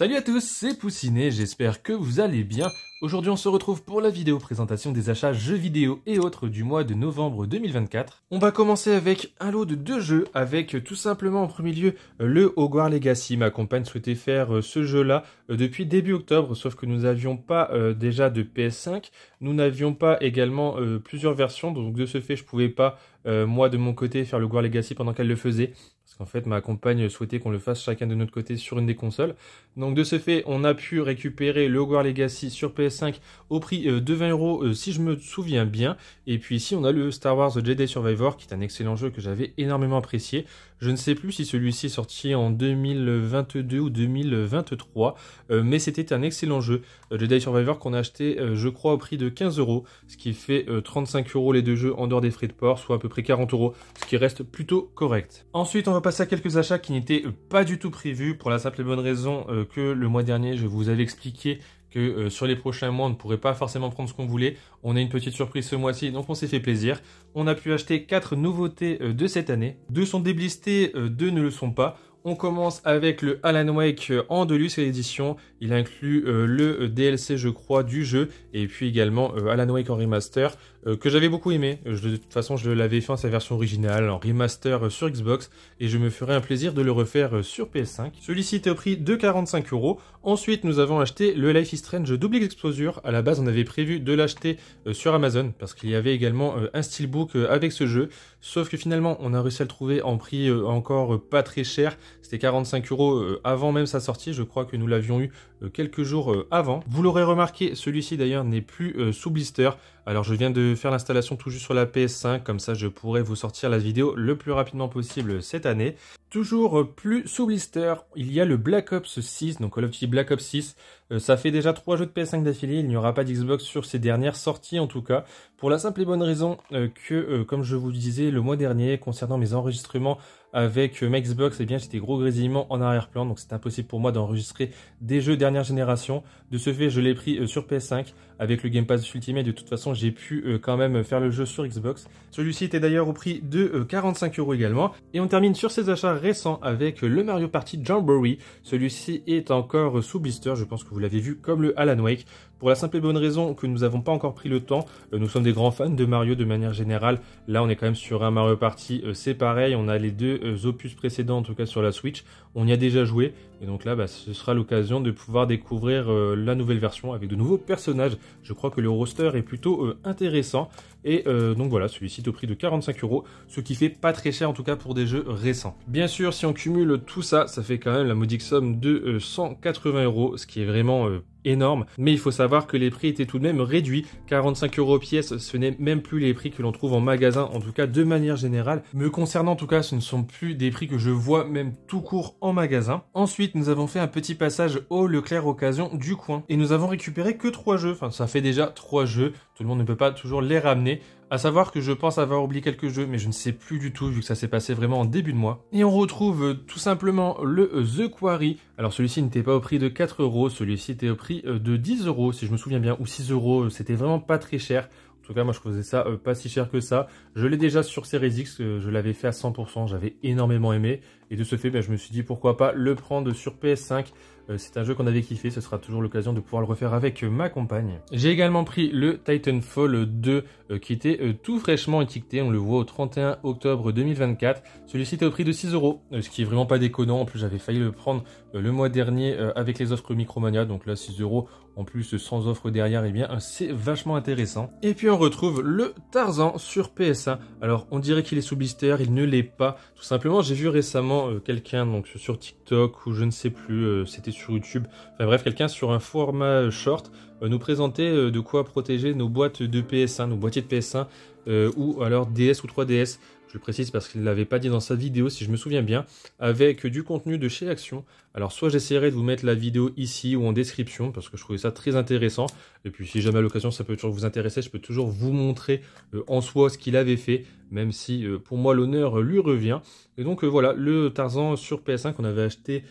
Salut à tous, c'est Poussinet, j'espère que vous allez bien. Aujourd'hui on se retrouve pour la vidéo présentation des achats jeux vidéo et autres du mois de novembre 2024. On va commencer avec un lot de deux jeux, avec euh, tout simplement en premier lieu euh, le Hogwarts Legacy. Ma compagne souhaitait faire euh, ce jeu là depuis début octobre, sauf que nous n'avions pas déjà de PS5, nous n'avions pas également plusieurs versions, donc de ce fait je pouvais pas moi de mon côté faire le Hogwarts Legacy pendant qu'elle le faisait. Parce qu'en fait, ma compagne souhaitait qu'on le fasse chacun de notre côté sur une des consoles. Donc de ce fait, on a pu récupérer le Hogwarts Legacy sur PS5 au prix euh, de 20 euros, euh, si je me souviens bien. Et puis ici, on a le Star Wars Jedi Survivor, qui est un excellent jeu que j'avais énormément apprécié. Je ne sais plus si celui-ci est sorti en 2022 ou 2023, euh, mais c'était un excellent jeu. Jedi Survivor qu'on a acheté, je crois, au prix de 15 euros, ce qui fait 35 euros les deux jeux en dehors des frais de port, soit à peu près 40 euros, ce qui reste plutôt correct. Ensuite, on va va passer à quelques achats qui n'étaient euh, pas du tout prévus pour la simple et bonne raison euh, que le mois dernier, je vous avais expliqué que euh, sur les prochains mois, on ne pourrait pas forcément prendre ce qu'on voulait. On a une petite surprise ce mois-ci, donc on s'est fait plaisir. On a pu acheter 4 nouveautés de cette année. Deux sont déblistés, deux ne le sont pas. On commence avec le Alan Wake euh, en Deluxe l'édition. Il inclut euh, le euh, DLC, je crois, du jeu et puis également Alan Wake en remaster que j'avais beaucoup aimé. de toute façon, je l'avais fait en sa version originale en remaster sur Xbox et je me ferai un plaisir de le refaire sur PS5. Celui-ci était au prix de 45 euros. Ensuite, nous avons acheté le Life is Strange Double Exposure. À la base, on avait prévu de l'acheter sur Amazon parce qu'il y avait également un steelbook avec ce jeu. Sauf que finalement, on a réussi à le trouver en prix euh, encore euh, pas très cher. C'était 45 euros euh, avant même sa sortie. Je crois que nous l'avions eu euh, quelques jours euh, avant. Vous l'aurez remarqué, celui-ci d'ailleurs n'est plus euh, sous blister. Alors je viens de faire l'installation tout juste sur la PS5, comme ça je pourrai vous sortir la vidéo le plus rapidement possible cette année. Toujours plus sous blister, il y a le Black Ops 6, donc Call of Duty Black Ops 6. Ça fait déjà trois jeux de PS5 d'affilée, il n'y aura pas d'Xbox sur ces dernières sorties en tout cas, pour la simple et bonne raison que, comme je vous le disais le mois dernier, concernant mes enregistrements avec euh, ma Xbox, eh bien j'étais gros grésillement en arrière-plan, donc c'est impossible pour moi d'enregistrer des jeux dernière génération. De ce fait, je l'ai pris euh, sur PS5 avec le Game Pass Ultimate. De toute façon, j'ai pu euh, quand même faire le jeu sur Xbox. Celui-ci était d'ailleurs au prix de 45 euros également. Et on termine sur ces achats récents avec le Mario Party Jamboree. Celui-ci est encore sous blister. Je pense que vous l'avez vu comme le Alan Wake pour la simple et bonne raison que nous n'avons pas encore pris le temps. Euh, nous sommes des grands fans de Mario de manière générale. Là, on est quand même sur un Mario Party, euh, c'est pareil. On a les deux euh, opus précédents, en tout cas sur la Switch. On y a déjà joué. Et donc là, bah, ce sera l'occasion de pouvoir découvrir la nouvelle version avec de nouveaux personnages. Je crois que le roster est plutôt intéressant. Et donc voilà, celui-ci est au prix de 45 euros, ce qui fait pas très cher en tout cas pour des jeux récents. Bien sûr, si on cumule tout ça, ça fait quand même la modique somme de 180 euros, ce qui est vraiment énorme, mais il faut savoir que les prix étaient tout de même réduits, 45 euros pièce, ce n'est même plus les prix que l'on trouve en magasin, en tout cas de manière générale. Me concernant en tout cas, ce ne sont plus des prix que je vois même tout court en magasin. Ensuite, nous avons fait un petit passage au Leclerc Occasion du coin, et nous avons récupéré que trois jeux, enfin ça fait déjà trois jeux, tout le monde ne peut pas toujours les ramener, à savoir que je pense avoir oublié quelques jeux, mais je ne sais plus du tout vu que ça s'est passé vraiment en début de mois. Et on retrouve euh, tout simplement le euh, The Quarry. Alors celui-ci n'était pas au prix de 4 euros, celui-ci était au prix euh, de 10 euros si je me souviens bien, ou 6 euros, c'était vraiment pas très cher. En tout cas, moi je faisais ça pas si cher que ça. Je l'ai déjà sur Series X, je l'avais fait à 100%, j'avais énormément aimé. Et de ce fait, ben, je me suis dit pourquoi pas le prendre sur PS5. Euh, c'est un jeu qu'on avait kiffé, ce sera toujours l'occasion de pouvoir le refaire avec ma compagne. J'ai également pris le Titanfall 2 euh, qui était euh, tout fraîchement étiqueté, on le voit au 31 octobre 2024. Celui-ci était au prix de 6 euros, ce qui est vraiment pas déconnant. En plus, j'avais failli le prendre le mois dernier avec les offres Micromania, donc là 6 euros en plus sans offre derrière, et eh bien c'est vachement intéressant. Et puis on retrouve le Tarzan sur PS1. Alors on dirait qu'il est sous blister, il ne l'est pas. Tout simplement, j'ai vu récemment euh, quelqu'un donc sur TikTok ou je ne sais plus, euh, c'était sur YouTube, enfin bref, quelqu'un sur un format euh, short nous présentait de quoi protéger nos boîtes de PS1, nos boîtiers de PS1 ou alors DS ou 3DS je le précise parce qu'il ne l'avait pas dit dans sa vidéo, si je me souviens bien, avec du contenu de chez Action. Alors soit j'essaierai de vous mettre la vidéo ici ou en description, parce que je trouvais ça très intéressant, et puis si jamais à l'occasion ça peut toujours vous intéresser, je peux toujours vous montrer euh, en soi ce qu'il avait fait, même si euh, pour moi l'honneur lui revient. Et donc euh, voilà, le Tarzan sur PS1 qu'on avait acheté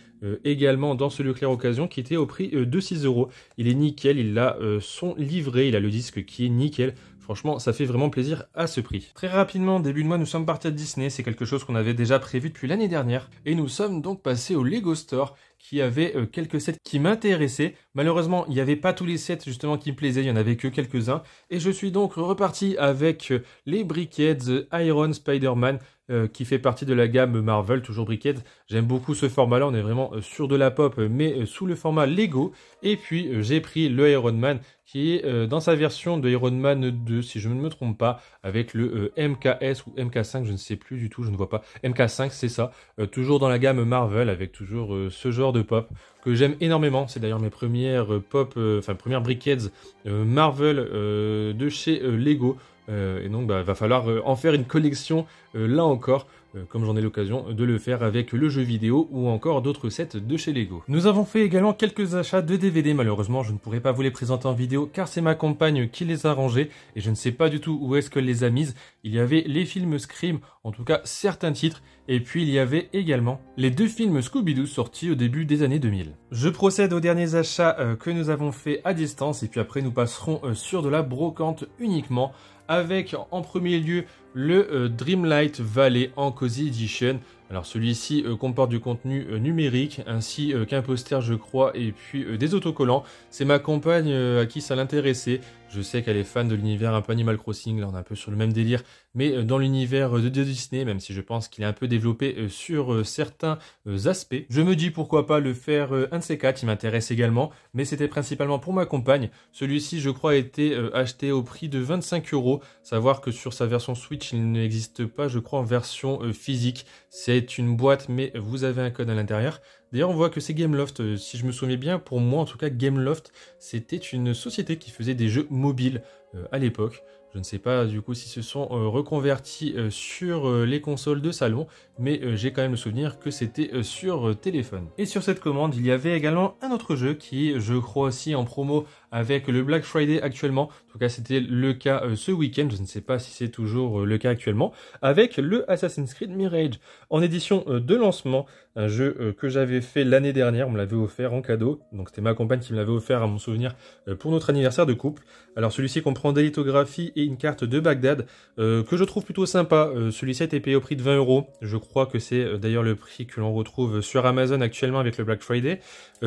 également dans ce lieu clair Occasion, qui était au prix de 6 euros. Il est nickel, il a son livré. il a le disque qui est nickel, Franchement, ça fait vraiment plaisir à ce prix. Très rapidement, début de mois, nous sommes partis à Disney. C'est quelque chose qu'on avait déjà prévu depuis l'année dernière. Et nous sommes donc passés au Lego Store qui avait euh, quelques sets qui m'intéressaient. Malheureusement, il n'y avait pas tous les sets justement qui me plaisaient, il n'y en avait que quelques-uns. Et je suis donc reparti avec euh, les briquettes Iron Spider-Man, euh, qui fait partie de la gamme Marvel, toujours briquette. J'aime beaucoup ce format-là, on est vraiment euh, sur de la pop, euh, mais sous le format Lego. Et puis j'ai pris le Iron Man, qui est dans sa version de Iron Man 2, si je ne me trompe pas, avec le MKS ou MK5, je ne sais plus du tout, je ne vois pas. MK5, c'est ça, toujours dans la gamme Marvel, avec toujours ce genre de pop que j'aime énormément. C'est d'ailleurs mes premières pop, enfin premières briquettes Marvel de chez Lego. Euh, et donc, il bah, va falloir euh, en faire une collection, euh, là encore, comme j'en ai l'occasion de le faire avec le jeu vidéo ou encore d'autres sets de chez Lego. Nous avons fait également quelques achats de DVD, malheureusement je ne pourrais pas vous les présenter en vidéo car c'est ma compagne qui les a rangés et je ne sais pas du tout où est-ce qu'elle les a mises. Il y avait les films Scream, en tout cas certains titres, et puis il y avait également les deux films Scooby-Doo sortis au début des années 2000. Je procède aux derniers achats que nous avons fait à distance et puis après nous passerons sur de la brocante uniquement avec en premier lieu le euh, Dreamlight Valley en Cozy Edition. Alors celui-ci euh, comporte du contenu euh, numérique ainsi qu'un poster je crois et puis des autocollants. C'est ma compagne à qui ça l'intéressait. Je sais qu'elle est fan de l'univers un peu Animal Crossing, là on est un peu sur le même délire mais euh, dans l'univers euh, de Disney, même si je pense qu'il est un peu développé euh, sur certains aspects. Je me dis pourquoi pas le faire un de ces quatre, il m'intéresse également, mais c'était principalement pour ma compagne. Celui-ci, je crois, a été acheté au prix de 25 euros. Savoir que sur sa version Switch, il n'existe pas, je crois, en version physique. C'est une boîte, mais vous avez un code à l'intérieur. D'ailleurs, on voit que c'est Gameloft, si je me souviens bien, pour moi en tout cas, Gameloft, c'était une société qui faisait des jeux mobiles à l'époque. Je ne sais pas du coup si se sont euh, reconvertis euh, sur euh, les consoles de salon, mais j'ai quand même le souvenir que c'était sur téléphone. Et sur cette commande, il y avait également un autre jeu qui, je crois aussi en promo avec le Black Friday actuellement. En tout cas, c'était le cas euh, ce week-end. Je ne sais pas si c'est toujours euh, le cas actuellement. Avec le Assassin's Creed Mirage en édition euh, de lancement, un jeu que j'avais fait l'année dernière. On me l'avait offert en cadeau. Donc c'était ma compagne qui me l'avait offert à mon souvenir pour notre anniversaire de couple. Alors celui-ci comprend des lithographies et une carte de Bagdad que je trouve plutôt sympa. celui-ci a été payé au prix de 20 euros. Je crois que c'est d'ailleurs le prix que l'on retrouve sur Amazon actuellement avec le Black Friday.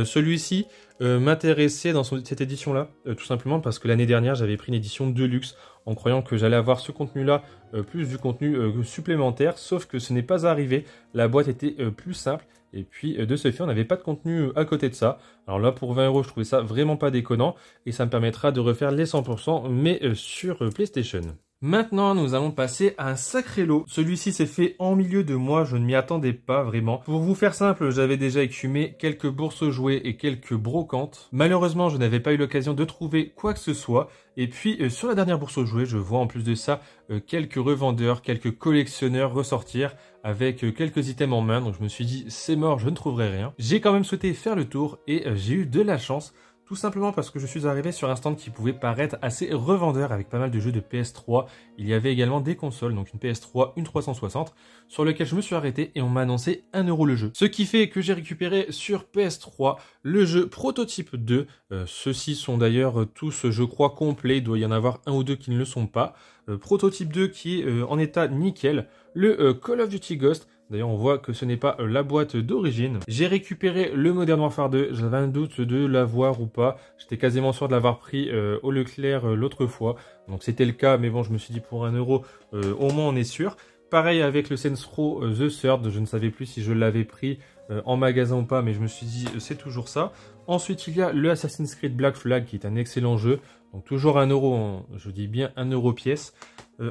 celui-ci euh, m'intéresser dans cette édition-là, euh, tout simplement parce que l'année dernière, j'avais pris une édition de luxe en croyant que j'allais avoir ce contenu-là, euh, plus du contenu supplémentaire, sauf que ce n'est pas arrivé, la boîte était plus simple, et puis de ce fait, on n'avait pas de contenu à côté de ça. Alors là, pour 20 euros, je trouvais ça vraiment pas déconnant, et ça me permettra de refaire les 100%, mais sur PlayStation. Maintenant, nous allons passer à un sacré lot. Celui-ci s'est fait en milieu de mois, je ne m'y attendais pas vraiment. Pour vous faire simple, j'avais déjà écumé quelques bourses jouées et quelques brocantes. Malheureusement, je n'avais pas eu l'occasion de trouver quoi que ce soit. Et puis, euh, sur la dernière bourse jouée, je vois en plus de ça euh, quelques revendeurs, quelques collectionneurs ressortir avec euh, quelques items en main. Donc je me suis dit, c'est mort, je ne trouverai rien. J'ai quand même souhaité faire le tour et j'ai eu de la chance. Tout simplement parce que je suis arrivé sur un stand qui pouvait paraître assez revendeur avec pas mal de jeux de PS3. Il y avait également des consoles, donc une PS3, une 360, sur lequel je me suis arrêté et on m'a annoncé 1€ le jeu. Ce qui fait que j'ai récupéré sur PS3 le jeu Prototype 2. Euh, ceux-ci sont d'ailleurs tous, je crois, complets. Il doit y en avoir un ou deux qui ne le sont pas. Euh, Prototype 2 qui est euh, en état nickel. Le Call of Duty Ghost D'ailleurs, on voit que ce n'est pas euh, la boîte d'origine. J'ai récupéré le Modern Warfare 2. J'avais un doute de l'avoir ou pas. J'étais quasiment sûr de l'avoir pris euh, au Leclerc euh, l'autre fois. Donc c'était le cas, mais bon, je me suis dit pour un euro, au moins on est sûr. Pareil avec le Sensro The Third. Je ne savais plus si je l'avais pris en magasin ou pas, mais je me suis dit c'est toujours ça. Ensuite, il y a le Assassin's Creed Black Flag qui est un excellent jeu. Donc toujours un euro, je dis bien un euro pièce.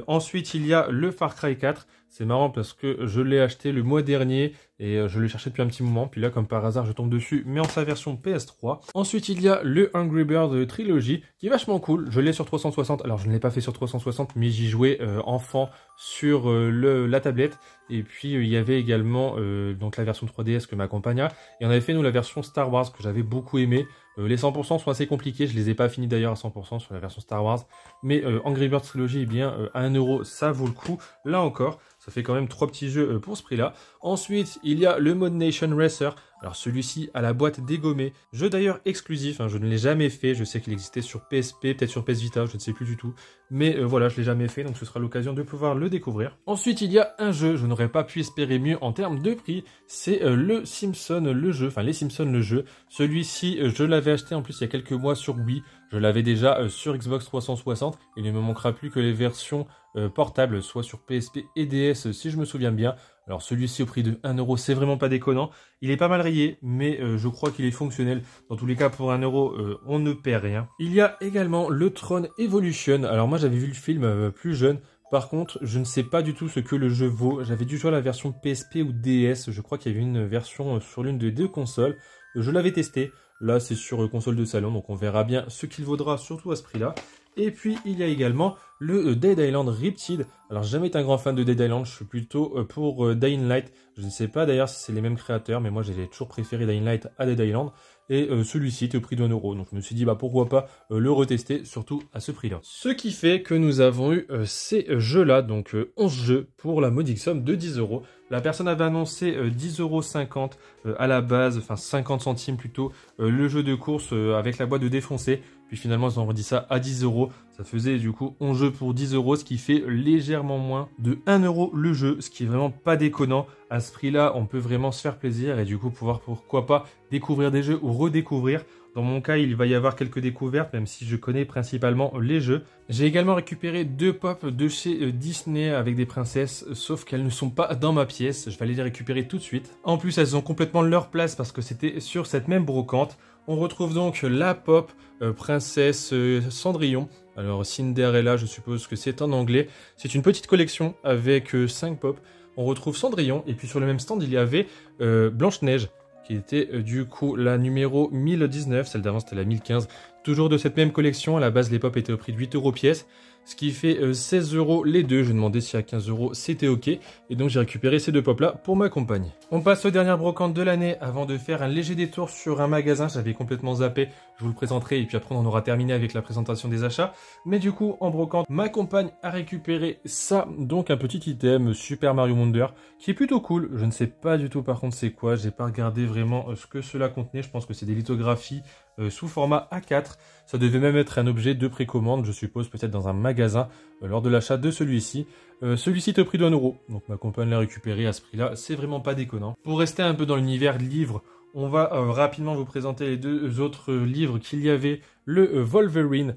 ensuite, il y a le Far Cry 4. C'est marrant parce que je l'ai acheté le mois dernier et euh, je le cherchais depuis un petit moment. Puis là, comme par hasard, je tombe dessus, mais en sa version PS3. Ensuite, il y a le Hungry Bird Trilogy qui est vachement cool. Je l'ai sur 360. Alors, je ne l'ai pas fait sur 360, mais j'y jouais euh, enfant sur euh, la tablette. Et puis, il y avait également donc la version 3DS que m'accompagna. Et on avait fait, nous, la version Star Wars que j'avais beaucoup aimé. les 100% sont assez compliqués. Je les ai pas finis d'ailleurs à 100% sur la version Star Wars. Mais Angry Bird Trilogy, eh bien, à 1€, ça vaut le coup. Là encore, ça fait quand même trois petits jeux euh, pour ce prix-là. Ensuite, il y a le mode Nation Racer. Alors celui-ci à la boîte dégommée. Jeu d'ailleurs exclusif, hein, je ne l'ai jamais fait. Je sais qu'il existait sur PSP, peut-être sur PS Vita, je ne sais plus du tout. Mais euh, voilà, je l'ai jamais fait, donc ce sera l'occasion de pouvoir le découvrir. Ensuite, il y a un jeu, je n'aurais pas pu espérer mieux en termes de prix. C'est euh, le Simpson le jeu, enfin les Simpsons le jeu. Celui-ci, je l'avais acheté en plus il y a quelques mois sur Wii. Je l'avais déjà sur Xbox 360. Il ne me manquera plus que les versions euh, portable, soit sur PSP et DS si je me souviens bien. Alors celui-ci au prix de 1€, c'est vraiment pas déconnant. Il est pas mal rayé, mais euh, je crois qu'il est fonctionnel. Dans tous les cas, pour 1€, euh, on ne perd rien. Il y a également le Tron Evolution. Alors moi j'avais vu le film plus jeune. Par contre, je ne sais pas du tout ce que le jeu vaut. J'avais dû jouer la version PSP ou DS. Je crois qu'il y avait une version sur l'une des deux consoles. Je l'avais testé. Là, c'est sur console de salon, donc on verra bien ce qu'il vaudra, surtout à ce prix-là. Et puis il y a également le euh, Dead Island Riptide. Alors jamais été un grand fan de Dead Island, je suis plutôt euh, pour euh, Dying Light. Je ne sais pas d'ailleurs si c'est les mêmes créateurs, mais moi j'ai toujours préféré Daylight Light à Dead Island. Et celui-ci était au prix d'un euro, donc je me suis dit bah pourquoi pas le retester, surtout à ce prix-là. Ce qui fait que nous avons eu ces jeux-là, donc 11 jeux pour la modique somme de 10 euros. La personne avait annoncé 10,50€ euh, euh, à la base, enfin 50 centimes plutôt, euh, le jeu de course avec la boîte de défoncer. Puis finalement, ils ont redit ça à 10 euros. Ça faisait du coup 11 jeux pour 10 euros, ce qui fait légèrement moins de 1 euro le jeu, ce qui est vraiment pas déconnant. À ce prix-là, on peut vraiment se faire plaisir et du coup pouvoir pourquoi pas découvrir des jeux ou redécouvrir. Dans mon cas, il va y avoir quelques découvertes, même si je connais principalement les jeux. J'ai également récupéré deux pop de chez euh, Disney avec des princesses, sauf qu'elles ne sont pas dans ma pièce, je vais les récupérer tout de suite. En plus, elles ont complètement leur place parce que c'était sur cette même brocante. On retrouve donc la pop euh, princesse euh, Cendrillon. Alors Cinderella, je suppose que c'est en anglais. C'est une petite collection avec cinq pop. On retrouve Cendrillon et puis sur le même stand, il y avait Blanche-Neige qui était euh, du coup la numéro 1019, celle d'avant c'était la 1015, toujours de cette même collection, à la base les était étaient au prix de 8 euros pièce, ce qui fait 16 euh, euros les deux. Je demandais si à 15 euros c'était ok. Et donc j'ai récupéré ces deux pops-là pour ma compagne. On passe aux dernières brocantes de l'année avant de faire un léger détour sur un magasin. J'avais complètement zappé, je vous le présenterai et puis après on aura terminé avec la présentation des achats. Mais du coup, en brocante, ma compagne a récupéré ça, donc un petit item Super Mario Wonder qui est plutôt cool. Je ne sais pas du tout par contre c'est quoi, j'ai pas regardé vraiment euh, ce que cela contenait. Je pense que c'est des lithographies euh, sous format A4. Ça devait même être un objet de précommande, je suppose, peut-être dans un magasin euh, lors de l'achat de celui-ci. Euh, celui-ci est au prix d'un euro, donc ma compagne l'a récupéré à ce prix-là, c'est vraiment pas déconnant. Pour rester un peu dans l'univers livre, on va euh, rapidement vous présenter les deux euh, autres euh, livres qu'il y avait. Le Wolverine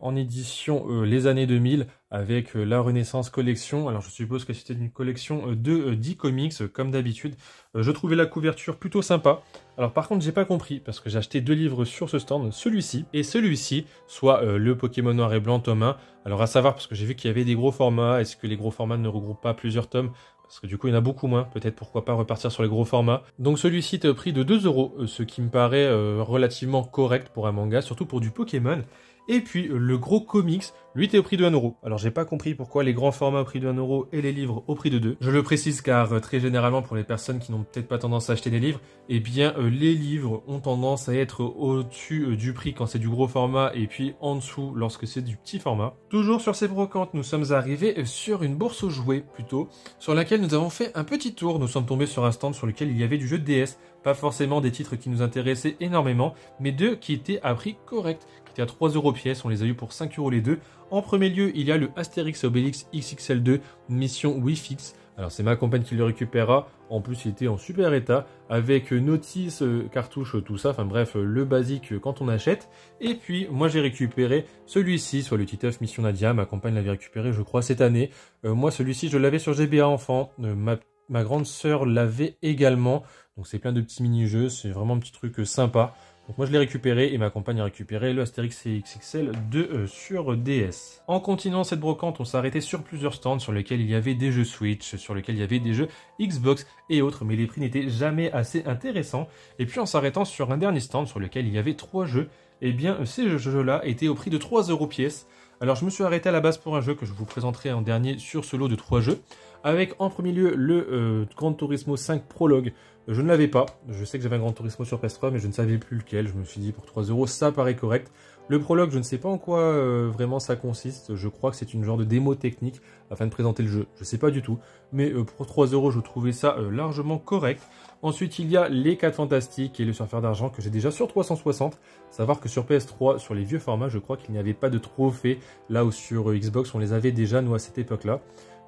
en édition les années 2000 avec la Renaissance Collection. Alors je suppose que c'était une collection de 10 comics comme d'habitude. je trouvais la couverture plutôt sympa. Alors par contre j'ai pas compris parce que j'ai acheté deux livres sur ce stand, celui-ci et celui-ci, soit le Pokémon noir et blanc tome 1. Alors à savoir parce que j'ai vu qu'il y avait des gros formats, est-ce que les gros formats ne regroupent pas plusieurs tomes parce que du coup, il y en a beaucoup moins. Peut-être pourquoi pas repartir sur les gros formats. Donc celui-ci est au prix de 2 euros, euh, ce qui me paraît euh, relativement correct pour un manga, surtout pour du Pokémon. Et puis euh, le gros comics, lui était au prix de 1€. euro. Alors j'ai pas compris pourquoi les grands formats au prix de 1€ et les livres au prix de 2. Je le précise car euh, très généralement pour les personnes qui n'ont peut-être pas tendance à acheter des livres, eh bien euh, les livres ont tendance à être au-dessus du prix quand c'est du gros format et puis en dessous lorsque c'est du petit format. Toujours sur ces brocantes, nous sommes arrivés sur une bourse aux jouets plutôt, sur laquelle nous avons fait un petit tour. Nous sommes tombés sur un stand sur lequel il y avait du jeu de DS, pas forcément des titres qui nous intéressaient énormément, mais deux qui étaient à prix correct, c'était à 3 euros pièce, on les a eu pour 5 euros les deux. En premier lieu, il y a le Astérix Obélix XXL2 Mission Wi-Fix. Alors c'est ma compagne qui le récupéra. En plus, il était en super état avec notice, euh, cartouche, tout ça. Enfin bref, euh, le basique euh, quand on achète. Et puis moi j'ai récupéré celui-ci, soit le Titeuf Mission Nadia. Ma compagne l'avait récupéré, je crois, cette année. moi celui-ci, je l'avais sur GBA enfant. ma, ma grande sœur l'avait également. Donc c'est plein de petits mini-jeux. C'est vraiment un petit truc sympa. Donc moi je l'ai récupéré et ma compagne a récupéré le Astérix CXXL 2 euh, sur DS. En continuant cette brocante, on s'est arrêté sur plusieurs stands sur lesquels il y avait des jeux Switch, sur lesquels il y avait des jeux Xbox et autres, mais les prix n'étaient jamais assez intéressants. Et puis en s'arrêtant sur un dernier stand sur lequel il y avait trois jeux, et eh bien ces jeux-là étaient au prix de 3 euros pièce. Alors je me suis arrêté à la base pour un jeu que je vous présenterai en dernier sur ce lot de trois jeux, avec en premier lieu le euh, Gran Turismo 5 Prologue je ne l'avais pas. Je sais que j'avais un Grand tourisme sur PS3, mais je ne savais plus lequel. Je me suis dit, pour 3 euros, ça paraît correct. Le prologue, je ne sais pas en quoi euh, vraiment ça consiste. Je crois que c'est une genre de démo technique afin de présenter le jeu. Je ne sais pas du tout. Mais euh, pour 3 euros, je trouvais ça euh, largement correct. Ensuite, il y a les 4 Fantastiques et le Surfer d'Argent que j'ai déjà sur 360. Savoir que sur PS3, sur les vieux formats, je crois qu'il n'y avait pas de trophées Là où sur Xbox, on les avait déjà, nous, à cette époque-là.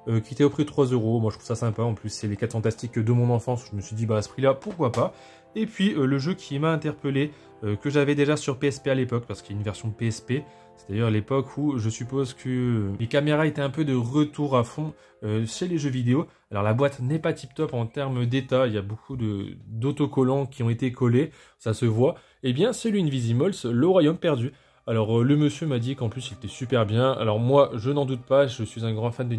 Euh, qui était au prix de 3 euros. Moi, je trouve ça sympa. En plus, c'est les 4 fantastiques de mon enfance. Je me suis dit, bah, à ce prix-là, pourquoi pas Et puis, euh, le jeu qui m'a interpellé, euh, que j'avais déjà sur PSP à l'époque, parce qu'il y a une version PSP. C'est d'ailleurs l'époque où je suppose que les caméras étaient un peu de retour à fond chez les jeux vidéo. Alors la boîte n'est pas tip top en termes d'état, il y a beaucoup d'autocollants qui ont été collés, ça se voit. Eh bien c'est l'Invisimals, le royaume perdu. Alors euh, le monsieur m'a dit qu'en plus il était super bien. Alors moi je n'en doute pas, je suis un grand fan de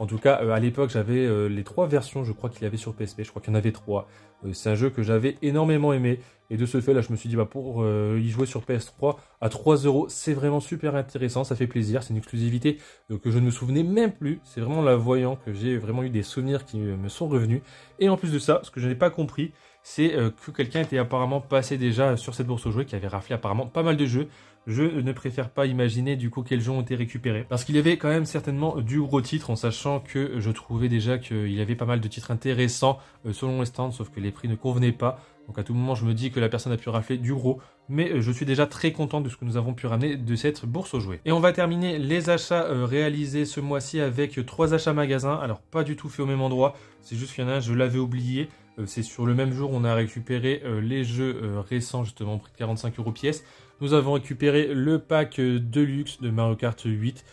En tout cas euh, à l'époque j'avais euh, les trois versions je crois qu'il y avait sur PSP, je crois qu'il y en avait trois. c'est un jeu que j'avais énormément aimé et de ce fait là je me suis dit bah pour y jouer sur PS3 à 3 euros c'est vraiment super intéressant, ça fait plaisir, c'est une exclusivité que je ne me souvenais même plus. C'est vraiment la voyant que j'ai vraiment eu des souvenirs qui me sont revenus. Et en plus de ça, ce que je n'ai pas compris, c'est euh, que quelqu'un était apparemment passé déjà sur cette bourse aux jouets, qui avait raflé apparemment pas mal de jeux. Je ne préfère pas imaginer du coup quels jeux ont été récupérés. Parce qu'il y avait quand même certainement du gros titre, en sachant que je trouvais déjà qu'il y avait pas mal de titres intéressants euh, selon les stands, sauf que les prix ne convenaient pas. Donc à tout moment, je me dis que la personne a pu rafler du gros, mais euh, je suis déjà très content de ce que nous avons pu ramener de cette bourse aux jouets. Et on va terminer les achats réalisés ce mois-ci avec trois achats magasins. Alors pas du tout fait au même endroit, c'est juste qu'il y en a un, je l'avais oublié. Euh, c'est sur le même jour, on a récupéré euh, les jeux euh, récents, justement, prix de 45 euros pièce. Nous avons récupéré le pack de luxe de Mario Kart 8,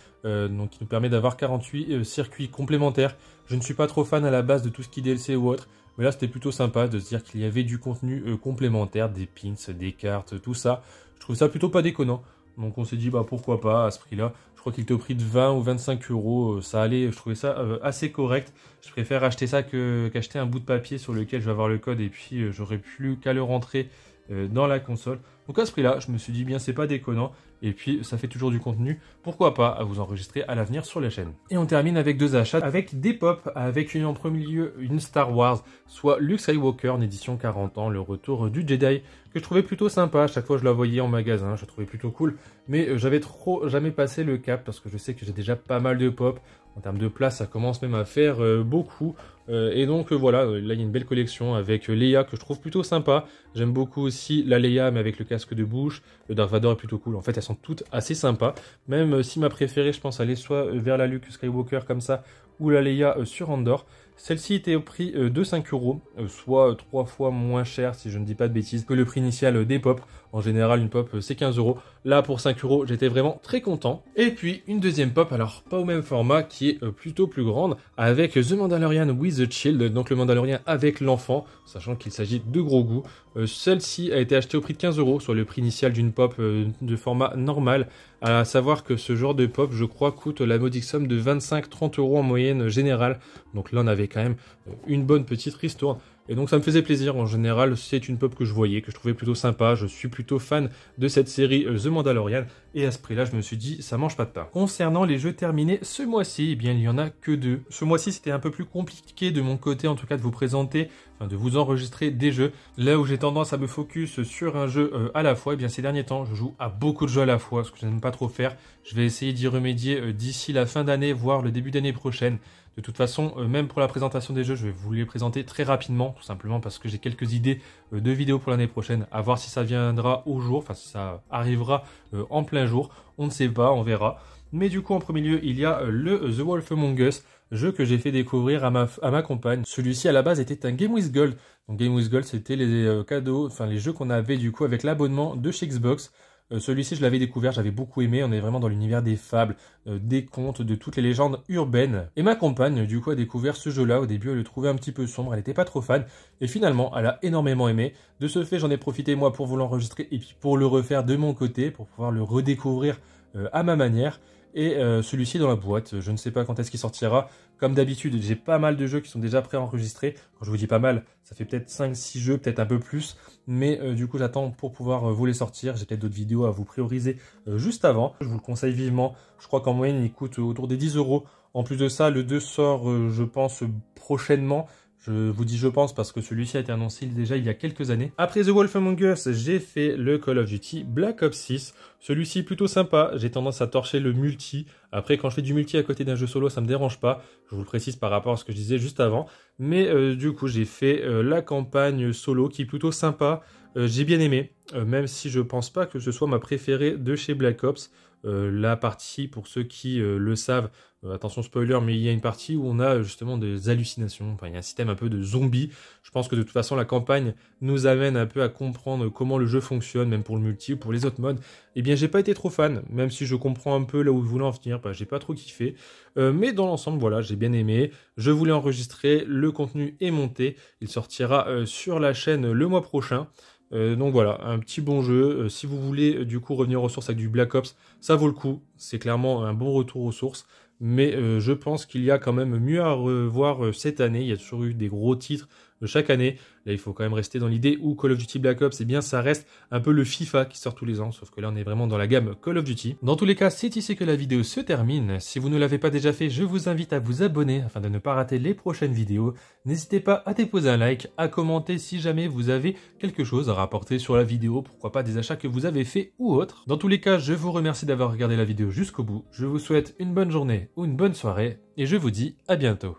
donc qui nous permet d'avoir 48 circuits complémentaires. Je ne suis pas trop fan à la base de tout ce qui est DLC ou autre, mais là c'était plutôt sympa de se dire qu'il y avait du contenu complémentaire, des pins, des cartes, tout ça. Je trouve ça plutôt pas déconnant. Donc on s'est dit bah pourquoi pas à ce prix-là crois qu'il était au prix de 20 ou 25 euros. Euh, ça allait, je trouvais ça euh, assez correct. Je préfère acheter ça qu'acheter un bout de papier sur lequel je vais avoir le code et puis euh, j'aurais plus qu'à le rentrer euh, dans la console. Donc à ce prix-là, je me suis dit bien c'est pas déconnant, et puis ça fait toujours du contenu, pourquoi pas à vous enregistrer à l'avenir sur la chaîne. Et on termine avec deux achats, avec des pops, avec une en premier lieu une Star Wars, soit Luke Skywalker en édition 40 ans, le retour du Jedi, que je trouvais plutôt sympa, à chaque fois je la voyais en magasin, je la trouvais plutôt cool, mais euh, j'avais trop jamais passé le cap, parce que je sais que j'ai déjà pas mal de pop, en termes de place, ça commence même à faire euh, beaucoup. Euh, et donc euh, voilà, là il y a une belle collection avec Leia que je trouve plutôt sympa. J'aime beaucoup aussi la Leia, mais avec le casque de bouche. Le Dark est plutôt cool. En fait, elles sont toutes assez sympas. Même si ma préférée, je pense, aller soit vers la Luke Skywalker comme ça, ou la Leia sur Andor. Celle-ci était au prix de 5 euros, soit 3 fois moins cher, si je ne dis pas de bêtises, que le prix initial des pop. En général, une pop, euh, c'est 15 euros. Là, pour 5 euros, j'étais vraiment très content. Et puis, une deuxième pop, alors pas au même format, qui est euh, plutôt plus grande, avec The Mandalorian with the Child, donc le Mandalorian avec l'enfant, sachant qu'il s'agit de gros goûts. Euh, celle-ci a été achetée au prix de 15 euros, soit le prix initial d'une pop de format normal. À savoir que ce genre de pop, je crois, coûte la modique somme de 25-30 euros en moyenne générale. Donc là, on avait quand même une bonne petite ristourne. Et donc ça me faisait plaisir en général, c'est une pop que je voyais, que je trouvais plutôt sympa, je suis plutôt fan de cette série euh, The Mandalorian, et à ce prix-là je me suis dit ça mange pas de pain. Concernant les jeux terminés ce mois-ci, eh bien il n'y en a que deux. Ce mois-ci c'était un peu plus compliqué de mon côté en tout cas de vous présenter, de vous enregistrer des jeux. Là où j'ai tendance à me focus sur un jeu euh, à la fois, eh bien ces derniers temps je joue à beaucoup de jeux à la fois, ce que je n'aime pas trop faire. Je vais essayer d'y remédier euh, d'ici la fin d'année, voire le début d'année prochaine. De toute façon, euh, même pour la présentation des jeux, je vais vous les présenter très rapidement, tout simplement parce que j'ai quelques idées euh, de vidéos pour l'année prochaine, à voir si ça viendra au jour, enfin si ça arrivera euh, en plein jour, on ne sait pas, on verra. Mais du coup, en premier lieu, il y a le The Wolf Among Us, jeu que j'ai fait découvrir à ma, compagne. Celui-ci, à la base, était un Game with Gold. Donc Game with Gold, c'était les cadeaux, enfin les jeux qu'on avait du coup avec l'abonnement de chez Xbox. Euh, celui-ci, je l'avais découvert, j'avais beaucoup aimé. On est vraiment dans l'univers des fables, euh, des contes, de toutes les légendes urbaines. Et ma compagne, du coup, a découvert ce jeu-là. Au début, elle le trouvait un petit peu sombre, elle n'était pas trop fan. Et finalement, elle a énormément aimé. De ce fait, j'en ai profité moi pour vous l'enregistrer et puis pour le refaire de mon côté, pour pouvoir le redécouvrir euh, à ma manière et euh, celui-ci dans la boîte. Je ne sais pas quand est-ce qu'il sortira. Comme d'habitude, j'ai pas mal de jeux qui sont déjà préenregistrés. Quand je vous dis pas mal, ça fait peut-être 5-6 jeux, peut-être un peu plus. Mais euh, du coup, j'attends pour pouvoir euh, vous les sortir. J'ai peut-être d'autres vidéos à vous prioriser juste avant. Je vous le conseille vivement. Je crois qu'en moyenne, il coûte autour des 10 euros. En plus de ça, le 2 sort, je pense, prochainement. Je vous dis je pense parce que celui-ci a été annoncé déjà il y a quelques années. Après The Wolf Among Us, j'ai fait le Call of Duty Black Ops 6. Celui-ci est plutôt sympa, j'ai tendance à torcher le multi. Après, quand je fais du multi à côté d'un jeu solo, ça me dérange pas. Je vous le précise par rapport à ce que je disais juste avant. Mais euh, du coup, j'ai fait euh, la campagne solo qui est plutôt sympa. Euh, j'ai bien aimé. Euh, même si je pense pas que ce soit ma préférée de chez Black Ops. Euh, la partie, pour ceux qui euh, le savent, attention spoiler, mais il y a une partie où on a justement des hallucinations, il y a un système un peu de zombies. Je pense que de toute façon la campagne nous amène un peu à comprendre comment le jeu fonctionne, même pour le multi ou pour les autres modes. Eh bien j'ai pas été trop fan, même si je comprends un peu là où vous voulez en venir, bah, j'ai pas trop kiffé. mais dans l'ensemble, voilà, j'ai bien aimé. Je voulais enregistrer, le contenu est monté, il sortira sur la chaîne le mois prochain. Euh, donc voilà, un petit bon jeu. Euh, si vous voulez euh, du coup revenir aux sources avec du Black Ops, ça vaut le coup. C'est clairement un bon retour aux sources. Mais je pense qu'il y a quand même mieux à revoir cette année. Il y a toujours eu des gros titres de chaque année. Là, il faut quand même rester dans l'idée où Call of Duty Black Ops, eh bien, ça reste un peu le FIFA qui sort tous les ans, sauf que là, on est vraiment dans la gamme Call of Duty. Dans tous les cas, c'est ici que la vidéo se termine. Si vous ne l'avez pas déjà fait, je vous invite à vous abonner afin de ne pas rater les prochaines vidéos. N'hésitez pas à déposer un like, à commenter si jamais vous avez quelque chose à rapporter sur la vidéo, pourquoi pas des achats que vous avez fait ou autre. Dans tous les cas, je vous remercie d'avoir regardé la vidéo jusqu'au bout. Je vous souhaite une bonne journée ou une bonne soirée et je vous dis à bientôt.